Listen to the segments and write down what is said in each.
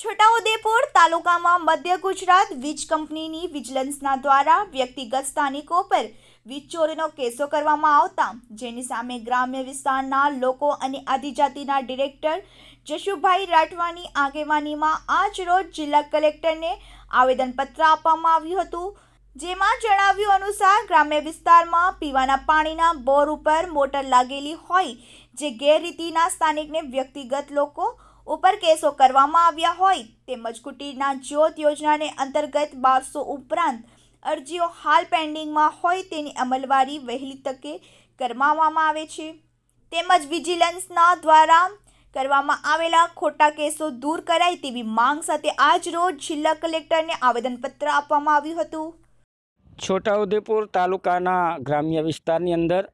છોટાઉદેપુર તાલુકામાં મધ્ય ગુજરાત વીજ કંપનીની વિજિલન્સના દ્વારા વ્યક્તિગત સ્થાનિકો પર વીજ ચોરીનો કેસો કરવામાં આવતા જેની સામે ગ્રામ્ય વિસ્તારના લોકો અને આદિજાતિના ડિરેક્ટર જશુભાઈ રાઠવાની આગેવાનીમાં આજ રોજ જિલ્લા કલેક્ટરને આવેદનપત્ર આપવામાં આવ્યું હતું જેમાં જણાવ્યું અનુસાર ગ્રામ્ય વિસ્તારમાં પીવાના પાણીના બોર ઉપર મોટર લાગેલી હોય જે ગેરરીતિના સ્થાનિકને વ્યક્તિગત લોકો ઉપર કેસો કરવામાં આવ્યા હોય તેમજ કુટીરના જ્યોત યોજનાને અંતર્ગત બારસો ઉપરાંત અરજીઓ હાલ પેન્ડિંગમાં હોય તેની અમલવારી વહેલી તકે કરવામાં આવે છે તેમજ વિજિલન્સના દ્વારા કરવામાં આવેલા ખોટા કેસો દૂર કરાય તેવી માંગ સાથે આજ રોજ જિલ્લા કલેક્ટરને આવેદનપત્ર આપવામાં આવ્યું હતું છોટાઉદેપુર તાલુકાના ગ્રામ્ય વિસ્તારની અંદર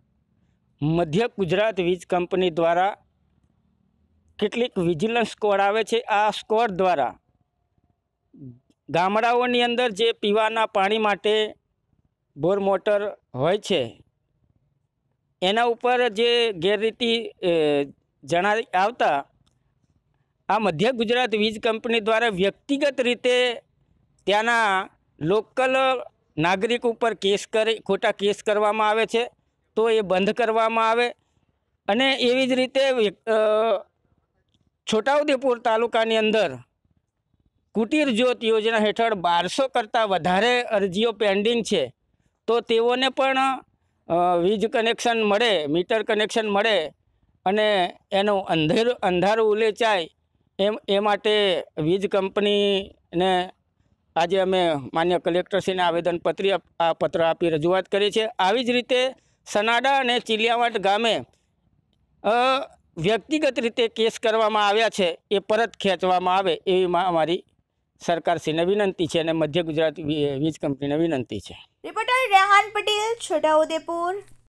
મધ્ય ગુજરાત વીજ કંપની દ્વારા કેટલીક વિજિલન્સ સ્કોડ આવે છે આ સ્કોડ દ્વારા ગામડાઓની અંદર જે પીવાના પાણી માટે બોર મોટર હોય છે એના ઉપર જે ગેરરીતિ જણાવી આવતા આ મધ્ય ગુજરાત વીજ કંપની દ્વારા વ્યક્તિગત રીતે ત્યાંના લોકલ નાગરિક ઉપર કેસ કરી ખોટા કેસ કરવામાં આવે છે તો એ બંધ કરવામાં આવે અને એવી જ રીતે છોટાઉદેપુર તાલુકાની અંદર કુટીર જ્યોત યોજના હેઠળ બારસો કરતાં વધારે અરજીઓ પેન્ડિંગ છે તો તેઓને પણ વીજ કનેક્શન મળે મીટર કનેક્શન મળે અને એનું અંધેર અંધારું ઉલેચાય એમ એ માટે વીજ કંપનીને આજે અમે માન્ય કલેક્ટરશ્રીને આવેદનપત્રી આ પત્ર આપી રજૂઆત કરી છે આવી જ રીતે સનાડા અને ચિલિયાવાટ ગામે વ્યક્તિગત રીતે કેસ કરવામાં આવ્યા છે એ પરત ખેંચવામાં આવે એવી અમારી સરકારશ્રીને વિનંતી છે અને મધ્ય ગુજરાત વીજ કંપનીને વિનંતી છે રિપોર્ટર રેહાન પટેલ છોટાઉદેપુર